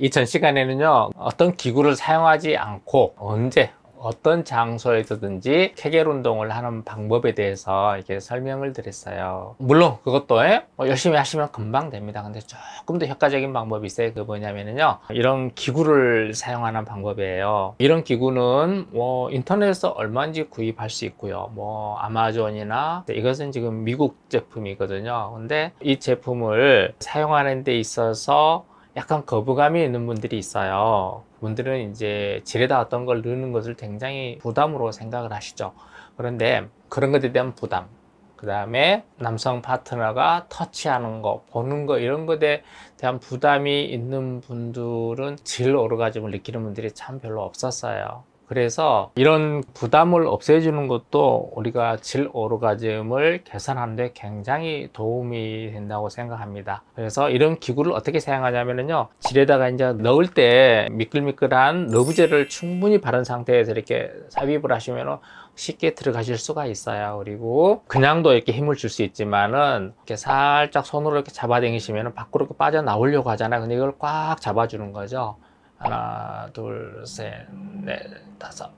이 전시간에는요 어떤 기구를 사용하지 않고 언제 어떤 장소에서든지 케겔 운동을 하는 방법에 대해서 이렇게 설명을 드렸어요 물론 그것도 예, 뭐 열심히 하시면 금방 됩니다 근데 조금 더 효과적인 방법이 있어요 그 뭐냐면요 이런 기구를 사용하는 방법이에요 이런 기구는 뭐 인터넷에서 얼마인지 구입할 수 있고요 뭐 아마존이나 이것은 지금 미국 제품이거든요 근데 이 제품을 사용하는 데 있어서 약간 거부감이 있는 분들이 있어요. 분들은 이제 지레다 어떤 걸 넣는 것을 굉장히 부담으로 생각을 하시죠. 그런데 그런 것에 대한 부담, 그 다음에 남성 파트너가 터치하는 거, 보는 거 이런 것에 대한 부담이 있는 분들은 질 오르가즘을 느끼는 분들이 참 별로 없었어요. 그래서 이런 부담을 없애주는 것도 우리가 질 오르가즘을 개선하는데 굉장히 도움이 된다고 생각합니다. 그래서 이런 기구를 어떻게 사용하냐면요. 질에다가 이제 넣을 때 미끌미끌한 러브젤을 충분히 바른 상태에서 이렇게 삽입을 하시면 쉽게 들어가실 수가 있어요. 그리고 그냥도 이렇게 힘을 줄 수 있지만은 이렇게 살짝 손으로 이렇게 잡아당기시면 밖으로 빠져나오려고 하잖아요. 근데 이걸 꽉 잡아주는 거죠. 하나 둘셋넷 다섯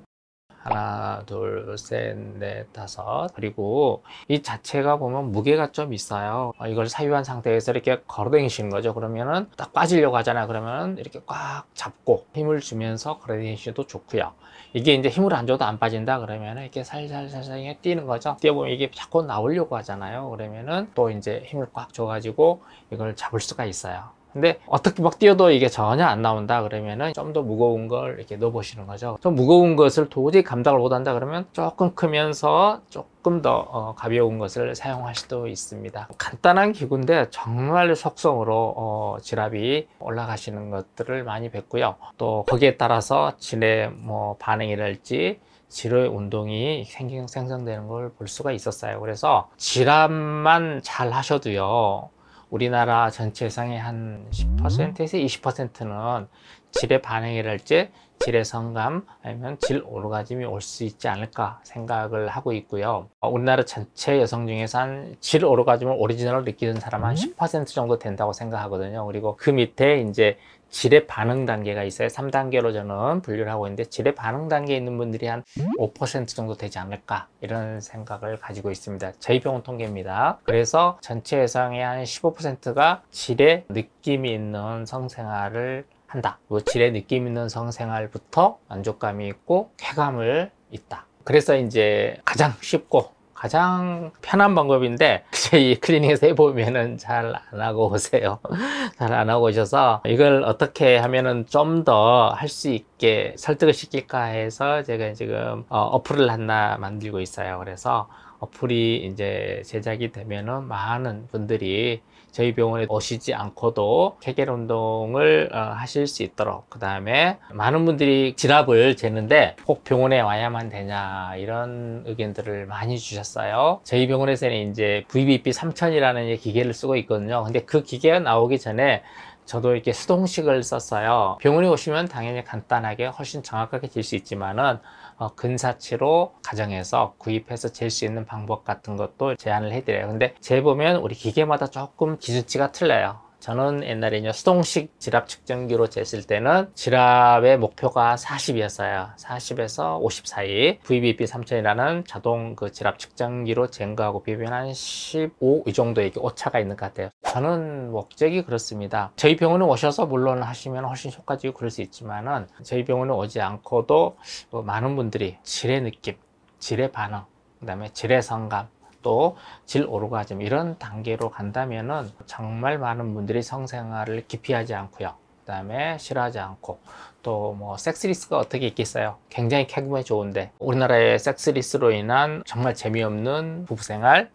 하나 둘 셋 넷 다섯 그리고 이 자체가 보면 무게가 좀 있어요 어, 이걸 사유한 상태에서 이렇게 걸어다니시는 거죠 그러면은 딱 빠지려고 하잖아 그러면 이렇게 꽉 잡고 힘을 주면서 걸어다니셔도 좋고요 이게 이제 힘을 안 줘도 안 빠진다 그러면 은 이렇게 살살살살 뛰는 거죠 뛰어보면 이게 자꾸 나오려고 하잖아요 그러면은 또 이제 힘을 꽉 줘가지고 이걸 잡을 수가 있어요 근데 어떻게 막 뛰어도 이게 전혀 안 나온다 그러면은 좀 더 무거운 걸 이렇게 넣어보시는 거죠 좀 무거운 것을 도저히 감당을 못한다 그러면 조금 크면서 조금 더 어, 가벼운 것을 사용할 수도 있습니다 간단한 기구인데 정말 속성으로 어, 지압이 올라가시는 것들을 많이 뵙고요 또 거기에 따라서 진의 뭐 반응이랄지 지뢰 운동이 생성되는 기생걸볼 수가 있었어요. 그래서 지압만잘 하셔도요. 우리나라 전체상의 한 10%에서 20%는 질의 반응이랄지 질의 성감 아니면 질 오르가즘이 올 수 있지 않을까 생각을 하고 있고요. 어, 우리나라 전체 여성 중에서 한질 오르가즘을 오리지널로 느끼는 사람 한10% 음. 정도 된다고 생각하거든요. 그리고 그 밑에 이제 질의 반응 단계가 있어요. 3단계로 저는 분류를 하고 있는데 질의 반응 단계에 있는 분들이 한 5% 정도 되지 않을까 이런 생각을 가지고 있습니다. 저희 병원 통계입니다. 그래서 전체 예상의 한 15%가 질의 느낌이 있는 성생활을 한다. 뭐 질의 느낌 있는 성생활부터 만족감이 있고 쾌감을 있다. 그래서 이제 가장 쉽고 가장 편한 방법인데 저희 클리닉에서 해보면은 잘 안 하고 오세요 잘 안 하고 오셔서 이걸 어떻게 하면은 좀 더 할 수 있게 쉽게 설득을 시킬까 해서 제가 지금 어, 플을 하나 만들고 있어요. 그래서 어플이 이제 제작이 되면은 많은 분들이 저희 병원에 오시지 않고도 케겔 운동을 어, 하실 수 있도록 그 다음에 많은 분들이 지압을 재는데 꼭 병원에 와야만 되냐 이런 의견들을 많이 주셨어요 저희 병원에서는 이제 VBP 3000이라는 기계를 쓰고 있거든요 근데 그 기계가 나오기 전에 저도 이렇게 수동식을 썼어요. 병원에 오시면 당연히 간단하게 훨씬 정확하게 질 수 있지만은 어, 근사치로 가정에서 구입해서 잴 수 있는 방법 같은 것도 제안을 해드려요. 근데 재보면 우리 기계마다 조금 기준치가 틀려요. 저는 옛날에 수동식 지압 측정기로 쟀을 때는 지압의 목표가 40이었어요. 40에서 50 사이. VBP 3000이라는 자동 그 지압 측정기로 잰 거하고 비교하면 한 15 이 정도의 오차가 있는 것 같아요. 저는 목적이 그렇습니다. 저희 병원에 오셔서 물론 하시면 훨씬 효과적이고 그럴 수 있지만은 저희 병원에 오지 않고도 뭐 많은 분들이 질의 느낌, 질의 반응, 그다음에 질의 성감 또 질 오르가즘 이런 단계로 간다면은 정말 많은 분들이 성생활을 기피하지 않고요. 그다음에 싫어하지 않고 또 뭐 섹스리스가 어떻게 있겠어요 굉장히 캐그맨 좋은데 우리나라의 섹스리스로 인한 정말 재미없는 부부생활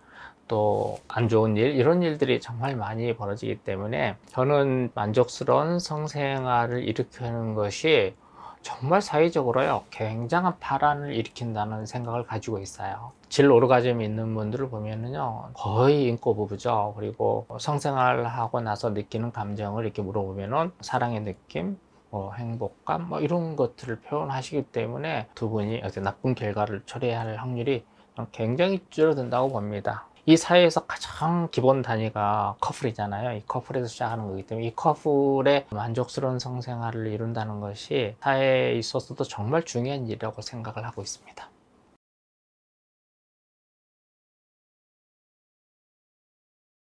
또안 좋은 일 이런 일들이 정말 많이 벌어지기 때문에 저는 만족스러운 성생활을 일으키는 것이 정말 사회적으로요 굉장한 파란을 일으킨다는 생각을 가지고 있어요 질 오르가즘 이 있는 분들을 보면은요 거의 인꼬부부죠 그리고 성생활하고 나서 느끼는 감정을 이렇게 물어보면은 사랑의 느낌 뭐 행복감 뭐 이런 것들을 표현하시기 때문에 두 분이 어떤 나쁜 결과를 초래할 확률이 굉장히 줄어든다고 봅니다 이 사회에서 가장 기본 단위가 커플이잖아요. 이 커플에서 시작하는 거기 때문에 이 커플의 만족스러운 성생활을 이룬다는 것이 사회에 있어서도 정말 중요한 일이라고 생각을 하고 있습니다.